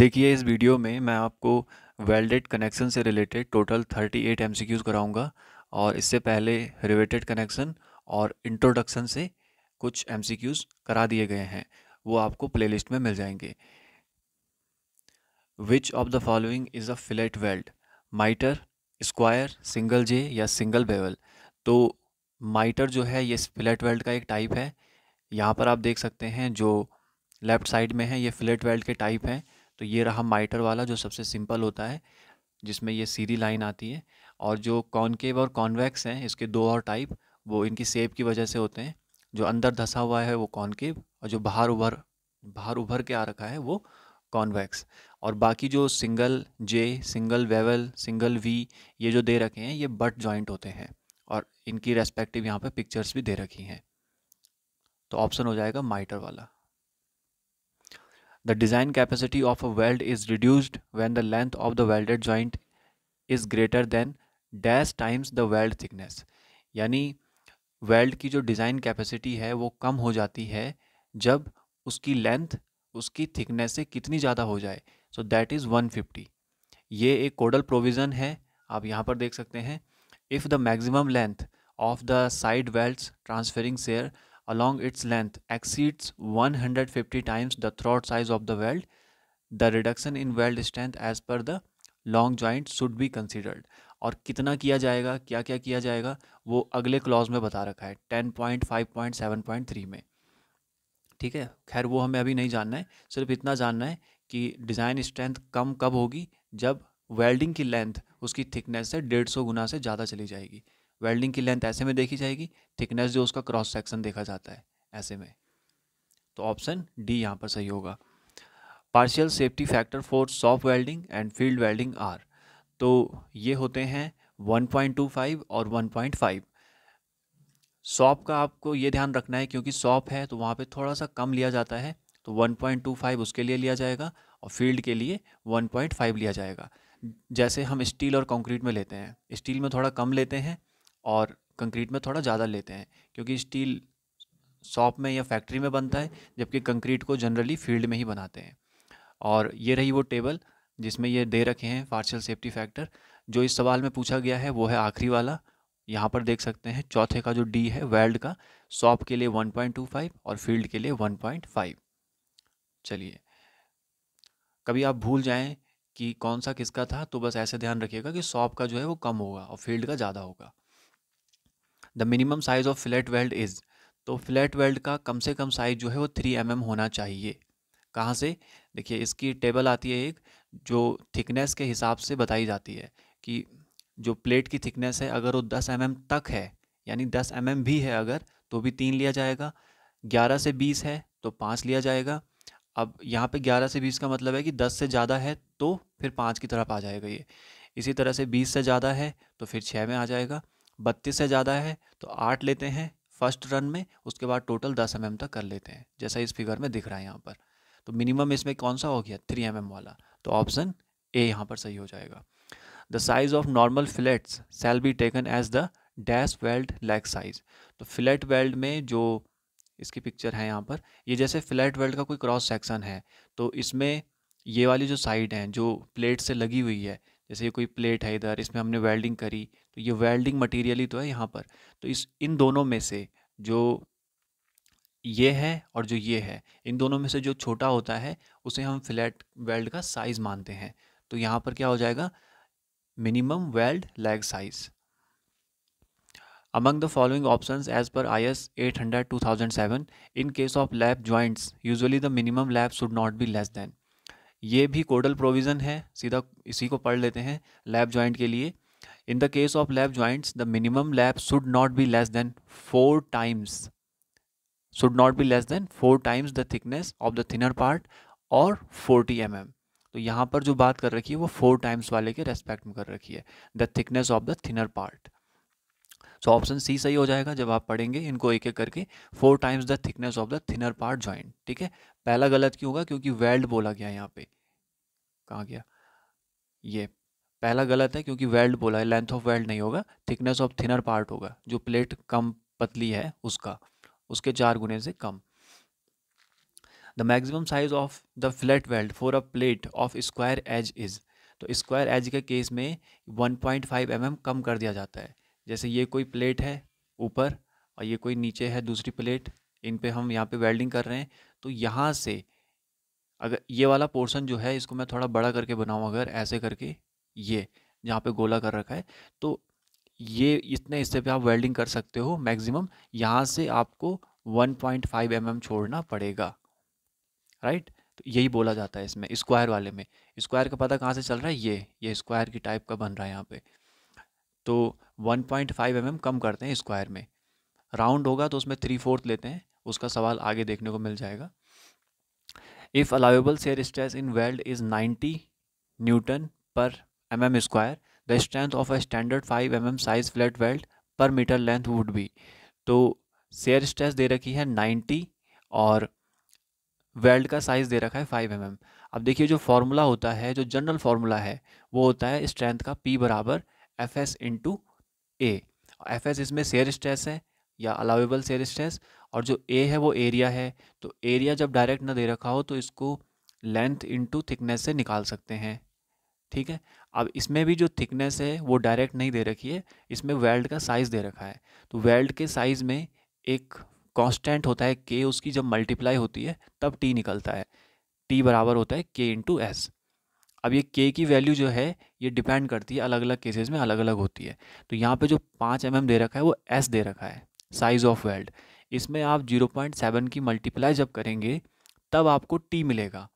देखिए इस वीडियो में मैं आपको वेल्डेड कनेक्शन से रिलेटेड टोटल 38 एट एम कराऊंगा और इससे पहले रिवेटेड कनेक्शन और इंट्रोडक्शन से कुछ एम करा दिए गए हैं वो आपको प्लेलिस्ट में मिल जाएंगे which of the following is a fillet weld mitre square single J या सिंगल बेवल तो माइटर जो है ये फिलेट वेल्ड का एक टाइप है यहाँ पर आप देख सकते हैं जो लेफ़्ट साइड में है ये फिलेट वेल्ड के टाइप हैं तो ये रहा माइटर वाला जो सबसे सिंपल होता है जिसमें ये सीधी लाइन आती है और जो कॉनकेव और कॉन्वेक्स हैं इसके दो और टाइप वो इनकी सेप की वजह से होते हैं जो अंदर धसा हुआ है वो कॉनकेव और जो बाहर उभर बाहर उभर के आ रखा है वो कॉन्वैक्स और बाकी जो single J single bevel single V ये जो दे रखे हैं ये बट जॉइंट होते हैं और इनकी रेस्पेक्टिव यहाँ पर पिक्चर्स भी दे रखी हैं तो ऑप्शन हो जाएगा माइटर वाला the design capacity of a weld is reduced when the length of the welded joint is greater than dash times the weld thickness यानी वेल्ड की जो डिज़ाइन कैपेसिटी है वो कम हो जाती है जब उसकी लेंथ उसकी थिकनेस से कितनी ज़्यादा हो जाए so that is one fifty ये एक कोडल प्रोविज़न है आप यहाँ पर देख सकते हैं if the maximum length of the side weld transferring shear along its length exceeds 150 times the throat size of the weld, the reduction in weld strength as per the long joint should be considered. और कितना किया जाएगा क्या क्या किया जाएगा वो अगले क्लॉज में बता रखा है ten point five point seven point three में ठीक है खैर वो हमें अभी नहीं जानना है सिर्फ इतना जानना है कि डिज़ाइन स्ट्रेंथ कम कब होगी जब वेल्डिंग की लेंथ उसकी थिकनेस से डेढ़ सौ गुना से ज़्यादा चली जाएगी वेल्डिंग की लेंथ ऐसे में देखी जाएगी थिकनेस जो उसका क्रॉस सेक्शन देखा जाता है ऐसे में तो ऑप्शन डी यहाँ पर सही होगा partial safety factor for shop welding and field welding are तो ये होते हैं 1.25 और 1.5 सॉप का आपको ये ध्यान रखना है क्योंकि सॉप है तो वहाँ पे थोड़ा सा कम लिया जाता है तो 1.25 उसके लिए लिया जाएगा और फील्ड के लिए 1.5 लिया जाएगा जैसे हम स्टील और कंक्रीट में लेते हैं स्टील में थोड़ा कम लेते हैं और कंक्रीट में थोड़ा ज़्यादा लेते हैं क्योंकि स्टील शॉप में या फैक्ट्री में बनता है जबकि कंक्रीट को जनरली फील्ड में ही बनाते हैं और ये रही वो टेबल जिसमें ये दे रखे हैं पार्शल सेफ्टी फैक्टर जो इस सवाल में पूछा गया है वो है आखिरी वाला यहाँ पर देख सकते हैं चौथे का जो डी है वेल्ड का शॉप के लिए 1.25 और फील्ड के लिए 1.5 चलिए कभी आप भूल जाएं कि कौन सा किसका था तो बस ऐसे ध्यान रखिएगा कि शॉप का जो है वो कम होगा और फील्ड का ज़्यादा होगा the minimum size of fillet weld is तो फ्लैट वेल्ड का कम से कम साइज़ जो है वो थ्री एम mm होना चाहिए कहाँ से देखिए इसकी टेबल आती है एक जो थिकनेस के हिसाब से बताई जाती है कि जो प्लेट की थिकनेस है अगर वो दस एम mm तक है यानी दस एम mm भी है अगर तो भी तीन लिया जाएगा ग्यारह से बीस है तो पाँच लिया जाएगा अब यहाँ पे 11 से 20 का मतलब है कि 10 से ज़्यादा है तो फिर पाँच की तरफ आ जाएगा ये इसी तरह से 20 से ज़्यादा है तो फिर छः में आ जाएगा बत्तीस से ज़्यादा है तो आठ लेते हैं फर्स्ट रन में उसके बाद टोटल दस एम mm तक कर लेते हैं जैसा इस फिगर में दिख रहा है यहाँ पर तो मिनिमम इसमें कौन सा हो गया थ्री एम mm वाला तो ऑप्शन ए यहाँ पर सही हो जाएगा the size of normal fillets shall be taken as the dash weld leg size तो फ्लैट वेल्ड में जो इसकी पिक्चर है यहाँ पर ये जैसे फ्लैट वेल्ड का कोई क्रॉस सेक्शन है तो इसमें ये वाली जो साइड हैं जो प्लेट से लगी हुई है जैसे ये कोई प्लेट है इधर इसमें हमने वेल्डिंग करी तो ये वेल्डिंग मटेरियल ही तो है यहाँ पर तो इस इन दोनों में से जो ये है और जो ये है इन दोनों में से जो छोटा होता है उसे हम फ्लैट वेल्ड का साइज़ मानते हैं तो यहाँ पर क्या हो जाएगा minimum weld leg size among the following option as per I S eight hundred two thousand seven in case of lap joints usually the minimum lap should not be less than ये भी codal provision है सीधा इसी को पढ़ लेते हैं lab joint के लिए in the case of lap joints the minimum lap should not be less than four times should not be less than four times the thickness of the thinner part और forty M M तो यहाँ पर जो बात कर रखी है वो फोर टाइम्स वाले के रेस्पेक्ट में कर रखी है the thickness of the thinner part so option C सही हो जाएगा जब आप पढ़ेंगे इनको एक एक करके four times the thickness of the thinner part joint ठीक है पहला गलत क्यों होगा क्योंकि वेल्ड बोला गया यहाँ पे कहाँ गया ये पहला गलत है क्योंकि वेल्ड बोला है लेंथ ऑफ वेल्ड नहीं होगा थिकनेस ऑफ थिनर पार्ट होगा जो प्लेट कम पतली है उसका उसके चार गुने से कम the maximum size of the fillet weld for a plate of square edge is तो स्क्वायर एज के केस में 1.5 पॉइंट mm कम कर दिया जाता है जैसे ये कोई प्लेट है ऊपर और ये कोई नीचे है दूसरी प्लेट इन पे हम यहाँ पे वेल्डिंग कर रहे हैं तो यहाँ से अगर ये वाला पोर्शन जो है इसको मैं थोड़ा बड़ा करके बनाऊँ अगर ऐसे करके ये जहाँ पे गोला कर रखा है तो ये इतने हिस्से पे आप वेल्डिंग कर सकते हो मैक्सिमम यहाँ से आपको 1.5 पॉइंट mm छोड़ना पड़ेगा राइट तो यही बोला जाता है इसमें स्क्वायर वाले में स्क्वायर का पता कहाँ से चल रहा है ये ये स्क्वायर की टाइप का बन रहा है यहाँ पर तो वन पॉइंट mm कम करते हैं स्क्वायर में राउंड होगा तो उसमें थ्री फोर्थ लेते हैं उसका सवाल आगे देखने को मिल जाएगा if allowable shear stress in weld is ninety newton per M M square the strength of a standard five M M size fillet weld per metre length would भी तो सेयर स्ट्रेस दे रखी है नाइन्टी और weld का size दे रखा है five M M अब देखिए जो फार्मूला होता है जो जनरल फार्मूला है वो होता है स्ट्रेंथ का पी बराबर F S into A F S इसमें शेयर स्ट्रेस है या अलाउेबल शेयर स्ट्रेस और जो ए है वो एरिया है तो एरिया जब डायरेक्ट ना दे रखा हो तो इसको लेंथ इंटू थिकनेस से निकाल सकते हैं ठीक है अब इसमें भी जो थिकनेस है वो डायरेक्ट नहीं दे रखी है इसमें वेल्ड का साइज़ दे रखा है तो वेल्ड के साइज़ में एक कांस्टेंट होता है के उसकी जब मल्टीप्लाई होती है तब टी निकलता है टी बराबर होता है के इंटू एस अब ये के की वैल्यू जो है ये डिपेंड करती है अलग अलग केसेस में अलग अलग होती है तो यहाँ पे जो पाँच एम mm दे रखा है वो एस दे रखा है साइज़ ऑफ वेल्ड इसमें आप 0.7 की मल्टीप्लाई जब करेंगे तब आपको टी मिलेगा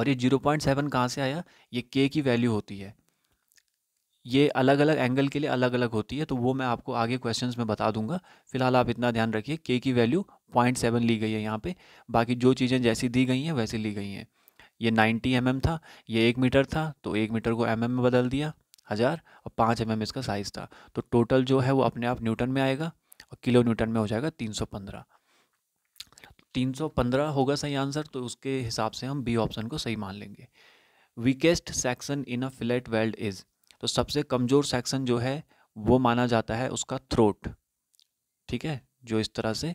और ये 0.7 कहाँ से आया ये के की वैल्यू होती है ये अलग अलग एंगल के लिए अलग अलग होती है तो वो मैं आपको आगे क्वेश्चन में बता दूंगा फिलहाल आप इतना ध्यान रखिए के की वैल्यू पॉइंट सेवन ली गई है यहाँ पर बाकी जो चीज़ें जैसी दी गई हैं वैसी ली गई हैं ये नाइन्टी एम mm था ये एक मीटर था तो एक मीटर को एम mm में बदल दिया हज़ार और पाँच एम mm इसका साइज़ था तो टोटल जो है वो अपने आप न्यूटन में आएगा किलो न्यूटन में हो जाएगा 315 315 होगा सही आंसर तो उसके हिसाब से हम बी ऑप्शन को सही मान लेंगे weakest section in a fillet weld is तो सबसे कमज़ोर सेक्शन जो है वो माना जाता है उसका थ्रोट ठीक है जो इस तरह से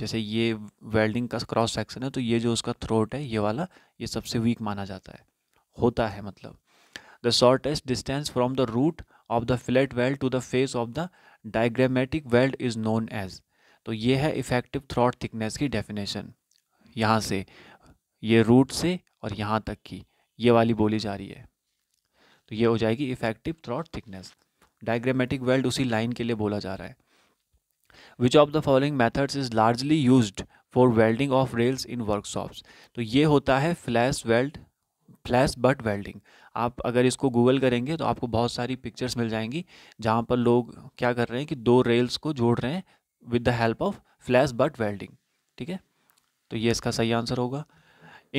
जैसे ये वेल्डिंग का क्रॉस सेक्शन है तो ये जो उसका थ्रोट है ये वाला ये सबसे वीक माना जाता है होता है मतलब the shortest distance from the root of the fillet weld to the face of the diagrammatic weld is known as तो ये है इफ़ेक्टिव थ्रॉट थिकनेस की डेफिनेशन यहाँ से ये रूट से और यहाँ तक की ये वाली बोली जा रही है तो ये हो जाएगी effective throat thickness diagrammatic weld उसी लाइन के लिए बोला जा रहा है which of the following methods is largely used for welding of rails in workshops तो ये होता है flash weld flash butt welding आप अगर इसको गूगल करेंगे तो आपको बहुत सारी पिक्चर्स मिल जाएंगी जहाँ पर लोग क्या कर रहे हैं कि दो रेल्स को जोड़ रहे हैं with the help of flash butt welding ठीक है तो ये इसका सही आंसर होगा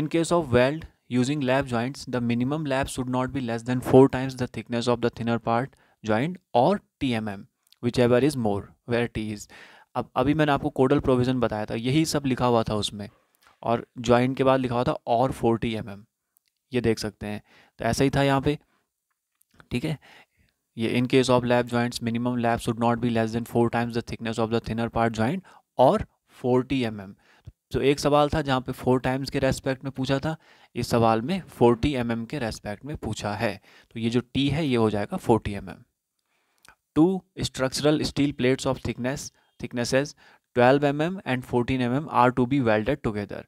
in case of weld using lap joints the minimum lap should not be less than four times the thickness of the thinner part joint और T M M whichever is more where T is अब अभी मैंने आपको कोडल provision बताया था यही सब लिखा हुआ था उसमें और ज्वाइंट के बाद लिखा हुआ था और फोर टी एम एम ये देख सकते हैं तो ऐसा ही था यहाँ पे ठीक है ये in case of lap joints minimum lap should not be less than four times the thickness of the thinner part joint और फोर्टी एम एम तो एक सवाल था जहाँ पे फोर टाइम्स के रेस्पेक्ट में पूछा था इस सवाल में फोर्टी एम mm के रेस्पेक्ट में पूछा है तो ये जो टी है ये हो जाएगा forty M M two structural steel plates of thickness thicknesses twelve M M and fourteen M M are to be welded together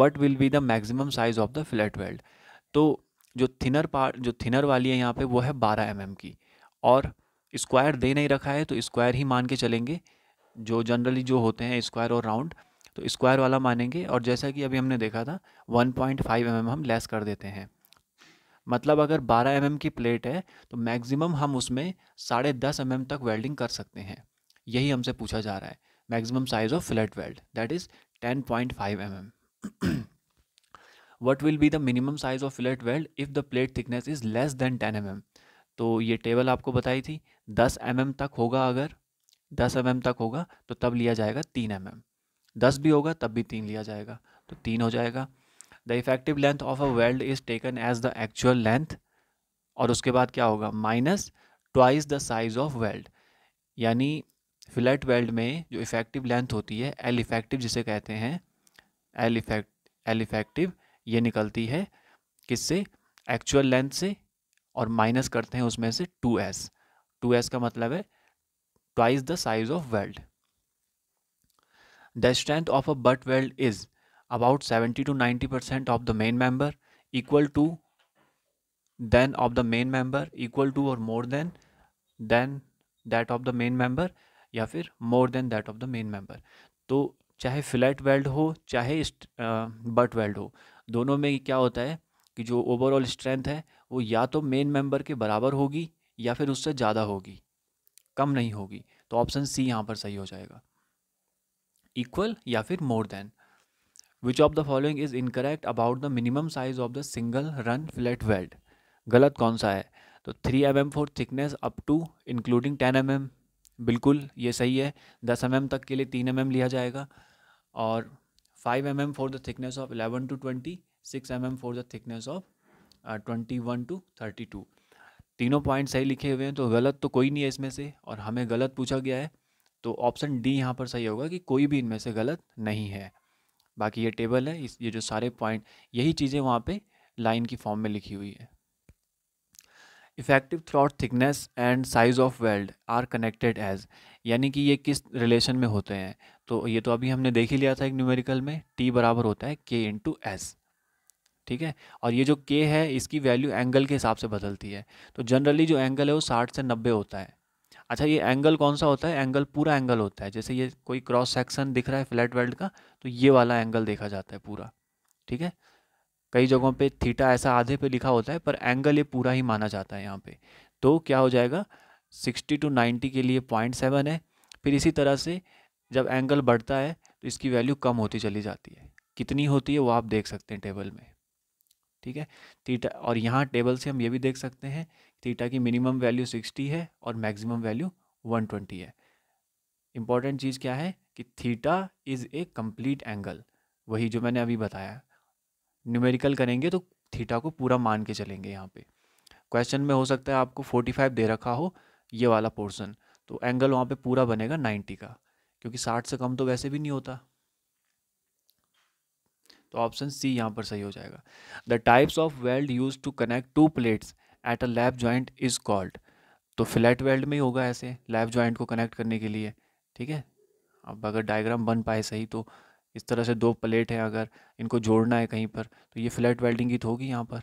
what will be the maximum size of the fillet weld तो जो thinner part जो thinner वाली है यहाँ पे वो है बारह एम की और स्क्वायर दे नहीं रखा है तो स्क्वायर ही मान के चलेंगे जो जनरली जो होते हैं स्क्वायर और राउंड तो स्क्वायर वाला मानेंगे और जैसा कि अभी हमने देखा था 1.5 पॉइंट mm हम लेस कर देते हैं मतलब अगर 12 mm की प्लेट है तो मैक्सिमम हम उसमें साढ़े दस एम तक वेल्डिंग कर सकते हैं यही हमसे पूछा जा रहा है maximum size of fillet weld that is 10.5 point mm will be the the size of of fillet if the plate thickness is less less ten M M तो ये टेबल आपको बताई थी दस एम mm तक होगा अगर दस एम mm तक होगा तो तब लिया जाएगा तीन एम mm। एम दस भी होगा तब भी तीन लिया जाएगा तो तीन हो जाएगा the effective length of a weld is taken as the actual length और उसके बाद क्या होगा minus twice the size of weld यानी फिलेट वेल्ड में जो इफेक्टिव लेंथ होती है एल इफेक्टिव जिसे कहते हैं एल इफेक्ट एल इफेक्टिव ये निकलती है किससे एक्चुअल लेंथ से और माइनस करते हैं उसमें से टू एस टू एस का मतलब है twice the size of weld the strength of a butt weld is about 70 to 90 percent of the main member equal to then of the main member equal to और more than than that of the main member या फिर more than that of the main member तो चाहे flat weld हो चाहे butt weld हो दोनों में क्या होता है कि जो ओवरऑल स्ट्रेंथ है वो या तो मेन मेंबर के बराबर होगी या फिर उससे ज़्यादा होगी कम नहीं होगी तो ऑप्शन सी यहाँ पर सही हो जाएगा इक्वल या फिर more than which of the following is incorrect about the minimum size of the single run fillet weld गलत कौन सा है तो three M M for thickness up to including ten M M बिल्कुल ये सही है दस एम mm एम तक के लिए तीन एम mm एम लिया जाएगा और M for the thickness of of to twenty six M M for the thickness of twenty one to thirty two तीनों पॉइंट सही लिखे हुए हैं तो गलत तो कोई नहीं है इसमें से और हमें गलत पूछा गया है तो ऑप्शन डी यहाँ पर सही होगा कि कोई भी इनमें से गलत नहीं है बाकी ये टेबल है इस ये जो सारे पॉइंट यही चीज़ें वहाँ पे लाइन की फॉर्म में लिखी हुई है effective throat thickness and size of weld are connected as यानी कि ये किस रिलेशन में होते हैं तो ये तो अभी हमने देख ही लिया था एक न्यूमेरिकल में टी बराबर होता है के इन एस ठीक है और ये जो के है इसकी वैल्यू एंगल के हिसाब से बदलती है तो जनरली जो एंगल है वो साठ से नब्बे होता है अच्छा ये एंगल कौन सा होता है एंगल पूरा एंगल होता है जैसे ये कोई क्रॉस सेक्शन दिख रहा है फ्लैट वेल्ड का तो ये वाला एंगल देखा जाता है पूरा ठीक है कई जगहों पे थीटा ऐसा आधे पे लिखा होता है पर एंगल ये पूरा ही माना जाता है यहाँ पे तो क्या हो जाएगा सिक्सटी टू नाइन्टी के लिए पॉइंट सेवन है फिर इसी तरह से जब एंगल बढ़ता है तो इसकी वैल्यू कम होती चली जाती है कितनी होती है वो आप देख सकते हैं टेबल में ठीक है थीटा और यहाँ टेबल से हम ये भी देख सकते हैं थीटा की मिनिमम वैल्यू सिक्सटी है और मैक्सिमम वैल्यू वन ट्वेंटी है इम्पॉर्टेंट चीज़ क्या है कि theta is a complete angle वही जो मैंने अभी बताया न्यूमेरिकल करेंगे तो थीटा को पूरा मान के चलेंगे यहाँ पे क्वेश्चन में हो सकता है आपको फोर्टी फाइव दे रखा हो ये वाला पोर्सन तो एंगल वहाँ पर पूरा बनेगा नाइन्टी का क्योंकि साठ से कम तो वैसे भी नहीं होता तो ऑप्शन सी यहाँ पर सही हो जाएगा the types of weld use to connect two plates at a lap joint is called तो फ्लैट वेल्ड में ही होगा ऐसे लैब ज्वाइंट को कनेक्ट करने के लिए ठीक है अब अगर डायग्राम बन पाए सही तो इस तरह से दो प्लेट है अगर इनको जोड़ना है कहीं पर तो ये फ्लैट वेल्डिंग ही तो होगी यहाँ पर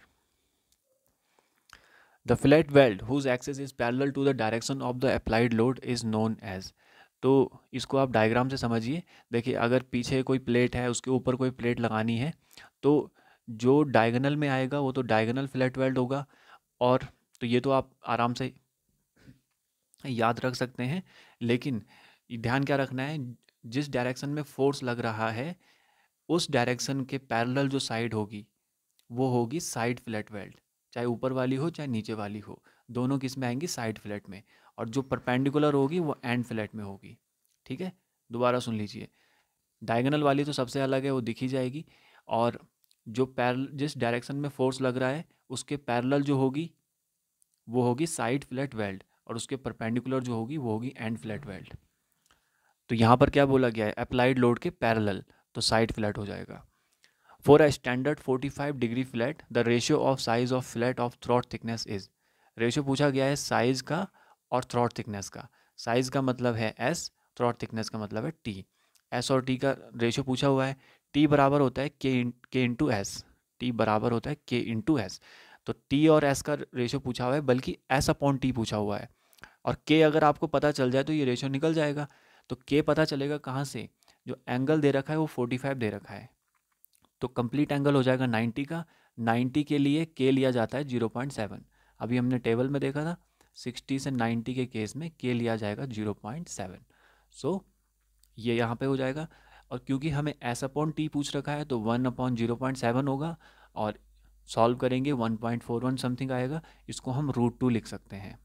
the fillet weld whose axis is parallel to the direction of the applied load is known as तो इसको आप डायग्राम से समझिए देखिए अगर पीछे कोई प्लेट है उसके ऊपर कोई प्लेट लगानी है तो जो डायगनल में आएगा वो तो डायगनल फ्लैट वेल्ड होगा और तो ये तो आप आराम से याद रख सकते हैं लेकिन ध्यान क्या रखना है जिस डायरेक्शन में फोर्स लग रहा है उस डायरेक्शन के पैरेलल जो साइड होगी वो होगी साइड फ्लैट वेल्ड चाहे ऊपर वाली हो चाहे नीचे वाली हो दोनों किस में आएंगी साइड फ्लैट में और जो परपेंडिकुलर होगी वो एंड फ्लैट में होगी ठीक है दोबारा सुन लीजिए डायगनल वाली तो सबसे अलग है वो दिखी जाएगी और जो पैरल जिस डायरेक्शन में फोर्स लग रहा है उसके पैरल जो होगी वो होगी साइड फ्लैट वेल्ड और उसके परपेंडिकुलर जो होगी वो होगी एंड फ्लैट वेल्ड तो यहाँ पर क्या बोला गया है अप्लाइड लोड के पैरल तो साइड फ्लैट हो जाएगा for a standard 45 degree fillet the ratio of size of fillet of throat thickness is ratio पूछा गया है साइज का और थ्रॉट थिकनेस का साइज़ का मतलब है एस थ्रॉट थिकनेस का मतलब है टी एस और टी का रेशियो पूछा हुआ है टी बराबर होता है के के इंटू एस टी बराबर होता है के इंटू एस तो टी और एस का रेशियो पूछा हुआ है बल्कि एस अपॉन टी पूछा हुआ है और के अगर आपको पता चल जाए तो ये रेशियो निकल जाएगा तो के पता चलेगा कहाँ से जो एंगल दे रखा है वो फोर्टी फाइव दे रखा है तो कंप्लीट एंगल हो जाएगा नाइन्टी का नाइन्टी के लिए के लिया जाता है जीरो पॉइंट सेवन अभी हमने टेबल में देखा था सिक्सटी से नाइन्टी के केस में के लिया जाएगा जीरो पॉइंट सेवन सो ये यहाँ पे हो जाएगा और क्योंकि हमें एस अपॉन टी पूछ रखा है तो one upon zero point seven होगा और सॉल्व करेंगे one point four one something आएगा इसको हम रूट टू लिख सकते हैं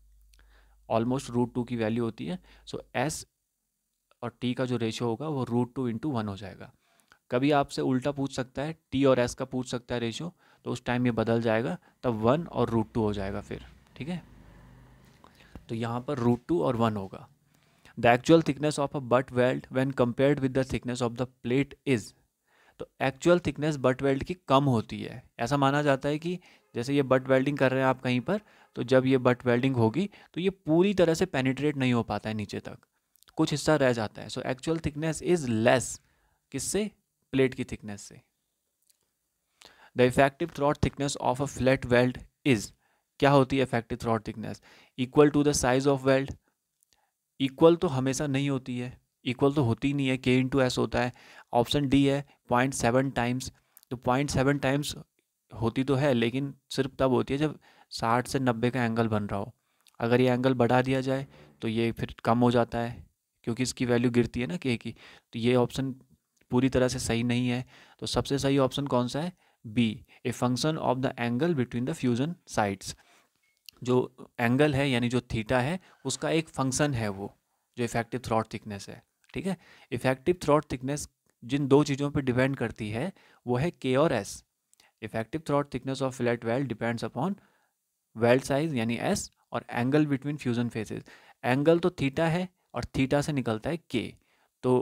ऑलमोस्ट रूट टू की वैल्यू होती है सो so, एस और टी का जो रेशियो होगा वो रूट टू इंटू वन हो जाएगा कभी आपसे उल्टा पूछ सकता है टी और एस का पूछ सकता है रेशियो तो उस टाइम ये बदल जाएगा तब वन और रूट टू हो जाएगा फिर ठीक है तो यहाँ पर रूट टू और वन होगा the actual thickness of a butt weld when compared with the thickness of the plate is तो एक्चुअल थिकनेस बट वेल्ड की कम होती है ऐसा माना जाता है कि जैसे ये बट वेल्डिंग कर रहे हैं आप कहीं पर तो जब ये बट वेल्डिंग होगी तो ये पूरी तरह से पेनिट्रेट नहीं हो पाता है नीचे तक कुछ हिस्सा रह जाता है so actual thickness is less किससे प्लेट की थिकनेस से the effective throat thickness of a fillet weld is क्या होती है effective throat thickness equal to the size of weld equal तो हमेशा नहीं होती है इक्वल तो होती नहीं है के इन टू एस होता है ऑप्शन डी है पॉइंट सेवन टाइम्स तो पॉइंट सेवन टाइम्स होती तो है लेकिन सिर्फ तब होती है जब साठ से नब्बे का एंगल बन रहा हो अगर ये एंगल बढ़ा दिया जाए तो ये फिर कम हो जाता है क्योंकि इसकी वैल्यू गिरती है ना के की तो ये ऑप्शन पूरी तरह से सही नहीं है तो सबसे सही ऑप्शन कौन सा है B a function of the angle between the fusion sides जो एंगल है यानी जो थीटा है उसका एक फंक्शन है वो जो इफेक्टिव थ्रॉट थिकनेस है ठीक है इफेक्टिव थ्रॉट थिकनेस जिन दो चीज़ों पर डिपेंड करती है वो है के और S effective throat thickness of fillet weld depends upon weld size यानी एस और angle between fusion faces angle तो थीटा है और थीटा से निकलता है के तो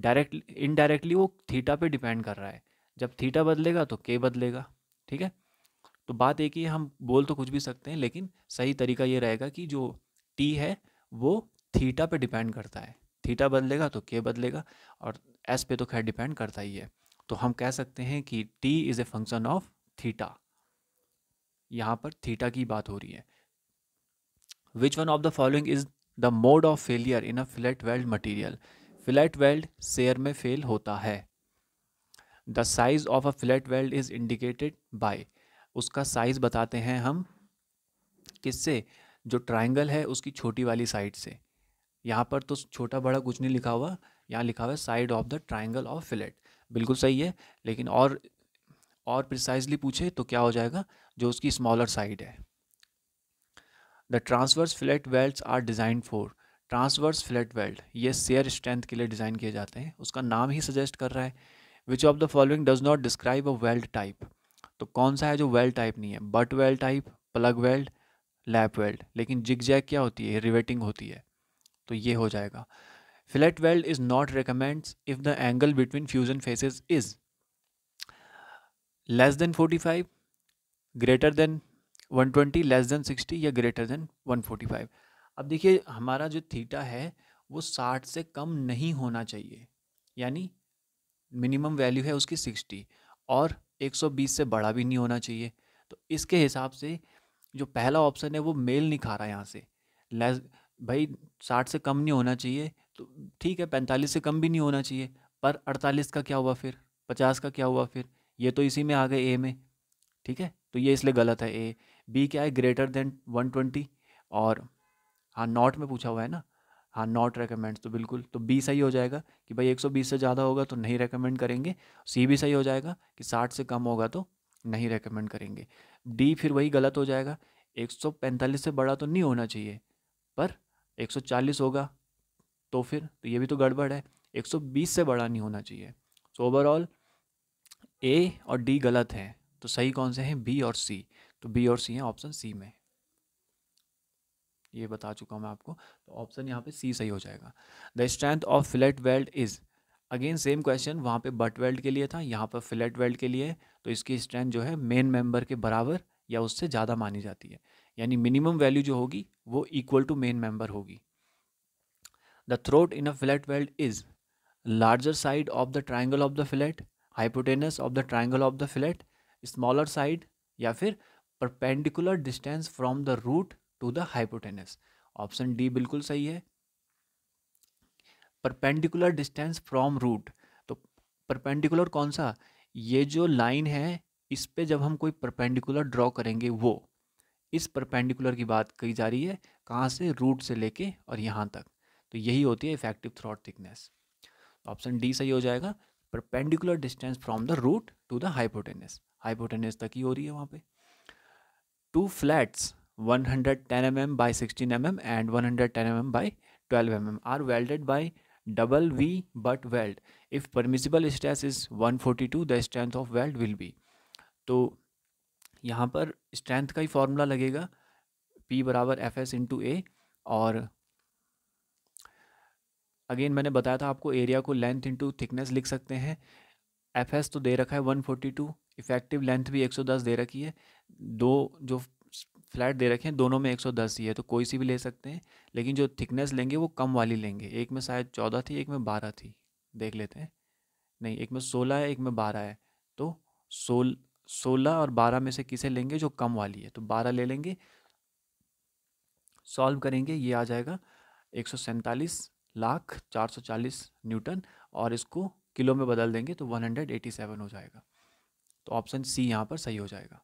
डायरेक्ट इनडायरेक्टली वो थीटा पे डिपेंड कर रहा है जब थीटा बदलेगा तो के बदलेगा ठीक है तो बात एक ही हम बोल तो कुछ भी सकते हैं लेकिन सही तरीका ये रहेगा कि जो टी है वो थीटा पे डिपेंड करता है थीटा बदलेगा तो के बदलेगा और एस पे तो खैर डिपेंड करता ही है तो हम कह सकते हैं कि T is a function of theta यहाँ पर थीटा की बात हो रही है which one of the following is the mode of failure in a fillet weld material fillet weld shear में फेल होता है the size of a fillet weld is indicated by उसका साइज़ बताते हैं हम किससे जो ट्राइंगल है उसकी छोटी वाली साइड से यहाँ पर तो छोटा बड़ा कुछ नहीं लिखा हुआ यहाँ लिखा हुआ है side of the triangle of fillet बिल्कुल सही है लेकिन और और प्रिसाइजली पूछे तो क्या हो जाएगा जो उसकी स्मॉलर साइड है the transverse fillet weld are design for transverse fillet weld ये सेयर स्ट्रेंथ के लिए डिज़ाइन किए जाते हैं उसका नाम ही सजेस्ट कर रहा है which of the following does not describe a weld type तो कौन सा है जो वेल्ड टाइप नहीं है butt weld type plug weld lap weld लेकिन जिग जैग क्या होती है रिवेटिंग होती है तो ये हो जाएगा fillet weld is not recommends if the angle between fusion faces is less than 45 greater than 120 less than 60 या greater than one forty five अब देखिए हमारा जो थीटा है वो साठ से कम नहीं होना चाहिए यानी मिनिमम वैल्यू है उसकी सिक्सटी और 120 से बड़ा भी नहीं होना चाहिए तो इसके हिसाब से जो पहला ऑप्शन है वो मेल नहीं खा रहा है यहाँ से लेस भाई साठ से कम नहीं होना चाहिए तो ठीक है पैंतालीस से कम भी नहीं होना चाहिए पर अड़तालीस का क्या हुआ फिर पचास का क्या हुआ फिर ये तो इसी में आ गए ए में ठीक है तो ये इसलिए गलत है ए बी क्या है ग्रेटर देन वन ट्वेंटी और हाँ नॉट में पूछा हुआ है ना हाँ नॉट रेकमेंड तो बिल्कुल तो बी सही हो जाएगा कि भाई 120 से ज़्यादा होगा तो नहीं रेकमेंड करेंगे सी भी सही हो जाएगा कि 60 से कम होगा तो नहीं रेकमेंड करेंगे डी फिर वही गलत हो जाएगा 145 से बड़ा तो नहीं होना चाहिए पर 140 होगा तो फिर तो ये भी तो गड़बड़ है 120 से बड़ा नहीं होना चाहिए सो ओवरऑल ए और डी गलत हैं तो सही कौन से हैं बी और सी तो बी और सी हैं ऑप्शन सी में ये बता चुका हूँ मैं आपको तो ऑप्शन यहाँ पे सी सही हो जाएगा the strength of fillet weld is again same question वहाँ पे बट वेल्ड के लिए था यहाँ पर फिलेट वेल्ड के लिए तो इसकी स्ट्रेंथ जो है मेन मेंबर के बराबर या उससे ज़्यादा मानी जाती है यानी मिनिमम वैल्यू जो होगी वो इक्वल टू मेन मेंबर होगी the throat in a fillet weld is larger side of the triangle of the fillet hypotenuse of the triangle of the fillet smaller side या फिर perpendicular distance from the root to the hypotenuse option D बिल्कुल सही है perpendicular distance from root तो perpendicular कौन सा ये जो लाइन है इस पे जब हम कोई परपेंडिकुलर ड्रॉ करेंगे वो इस परपेंडिकुलर की बात कही जा रही है कहाँ से रूट से लेके और यहाँ तक तो यही होती है effective throat thickness option D सही हो जाएगा perpendicular distance from the root to the hypotenuse hypotenuse तक ही हो रही है वहाँ पे two flats 110 mm by 16 mm and 110 mm by 12 mm are welded by double V butt weld. If permissible stress is 142 the strength of weld will be. तो यहाँ पर स्ट्रेंथ का ही फॉर्मूला लगेगा P बराबर एफ एस इंटू ए और again मैंने बताया था आपको एरिया को लेंथ इंटू थिकनेस लिख सकते हैं एफ एस तो दे रखा है 142 इफेक्टिव लेंथ भी 110 दे रखी है दो जो फ्लैट दे रखे हैं दोनों में 110 ही है तो कोई सी भी ले सकते हैं लेकिन जो थिकनेस लेंगे वो कम वाली लेंगे एक में शायद चौदह थी एक में बारह थी देख लेते हैं नहीं एक में सोलह है एक में बारह है तो सोल सोलह और बारह में से किसे लेंगे जो कम वाली है तो बारह ले लेंगे सॉल्व करेंगे ये आ जाएगा एक लाख चार सौ चालीस न्यूटन और इसको किलो में बदल देंगे तो वन हंड्रेड एटी सेवन हो जाएगा तो ऑप्शन सी यहाँ पर सही हो जाएगा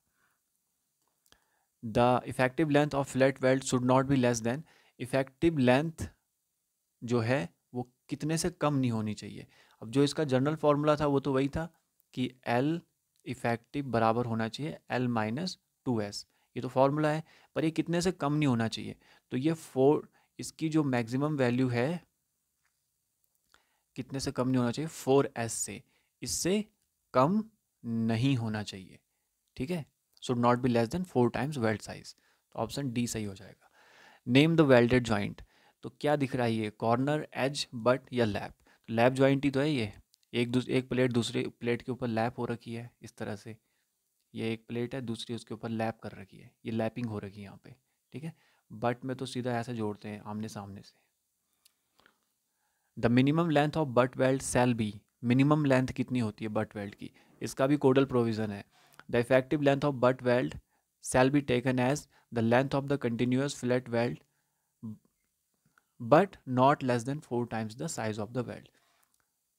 the effective length of flat weld should not be less than effective length जो है वो कितने से कम नहीं होनी चाहिए अब जो इसका जनरल फार्मूला था वो तो वही था कि एल इफेक्टिव बराबर होना चाहिए एल माइनस टू एस ये तो फार्मूला है पर ये कितने से कम नहीं होना चाहिए तो ये फोर इसकी जो मैक्सिमम वैल्यू है कितने से कम नहीं होना चाहिए फोर एस से इससे कम नहीं होना चाहिए ठीक है should not be less than four times weld size तो ऑप्शन डी सही हो जाएगा नेम द वेल्डेड ज्वाइंट तो क्या दिख रहा है ये कॉर्नर एज बट या लैप तो लैप ज्वाइंट ही तो है ये एक एक प्लेट दूसरे प्लेट के ऊपर लैप हो रखी है इस तरह से ये एक प्लेट है दूसरी उसके ऊपर लैप कर रखी है ये लैपिंग हो रखी है यहाँ पे ठीक है बट में तो सीधा ऐसे जोड़ते हैं आमने सामने से the minimum length of butt weld shall be minimum length कितनी होती है बट वेल्ड की इसका भी कोडल प्रोविज़न है The effective length of butt weld shall be taken as the length of the continuous fillet weld but not less than four times the size of the weld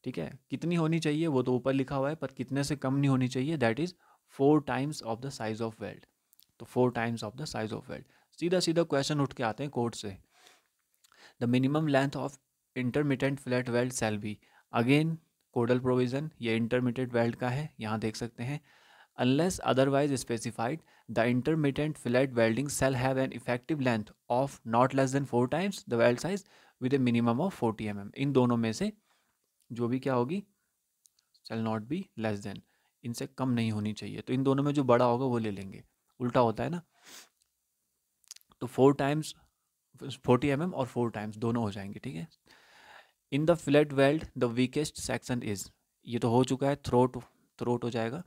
ठीक है कितनी होनी चाहिए वो तो ऊपर लिखा हुआ है पर कितने से कम नहीं होनी चाहिए that is four times of the size of weld तो four times of the size of weld सीधा सीधा क्वेश्चन उठ के आते हैं कोर्ट से the minimum length of intermediate fillet weld shall be again codal provision ये इंटरमीडिएट वेल्ड का है यहाँ देख सकते हैं Unless otherwise specified, the intermittent fillet welding shall have an effective length of not less than four times the weld size with a minimum of 40 mm. इन दोनों में से जो भी क्या होगी shall not be less than इनसे कम नहीं होनी चाहिए तो इन दोनों में जो बड़ा होगा वो ले लेंगे उल्टा होता है ना तो फोर टाइम्स फोर्टी एम और फोर टाइम्स दोनों हो जाएंगे ठीक है in the fillet weld the weakest section is ये तो हो चुका है थ्रोट थ्रोट हो जाएगा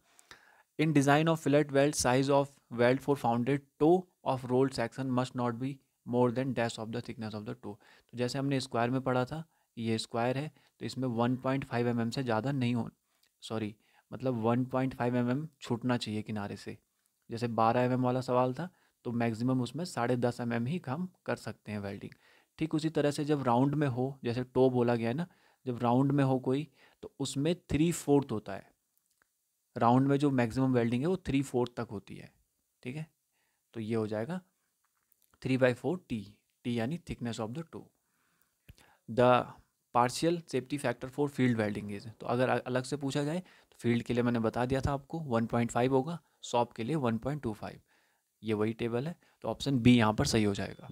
in design of fillet weld size of weld for founded toe of rolled section must not be more than dash of the thickness of the toe तो जैसे हमने स्क्वायर में पढ़ा था ये स्क्वायर है तो इसमें one point five M M से ज़्यादा नहीं हो सॉरी मतलब one point five M M छूटना चाहिए किनारे से जैसे बारह एम mm एम वाला सवाल था तो मैक्सिमम उसमें साढ़े दस एम mm एम ही हम कर सकते हैं वेल्डिंग ठीक उसी तरह से जब राउंड में हो जैसे टो बोला गया है ना जब राउंड में हो कोई तो उसमें थ्री फोर्थ होता है राउंड में जो मैक्सिमम वेल्डिंग है वो थ्री फोर्थ तक होती है ठीक है तो ये हो जाएगा three by four T T यानी thickness of the toe the partial safety factor for field welding is तो अगर अलग से पूछा जाए तो फील्ड के लिए मैंने बता दिया था आपको वन पॉइंट फाइव होगा सॉप के लिए वन पॉइंट टू फाइव ये वही टेबल है तो ऑप्शन बी यहाँ पर सही हो जाएगा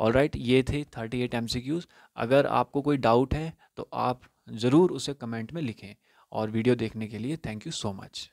ऑल राइट right, ये थे थर्टी एट अगर आपको कोई डाउट है तो आप ज़रूर उसे कमेंट में लिखें और वीडियो देखने के लिए थैंक यू सो मच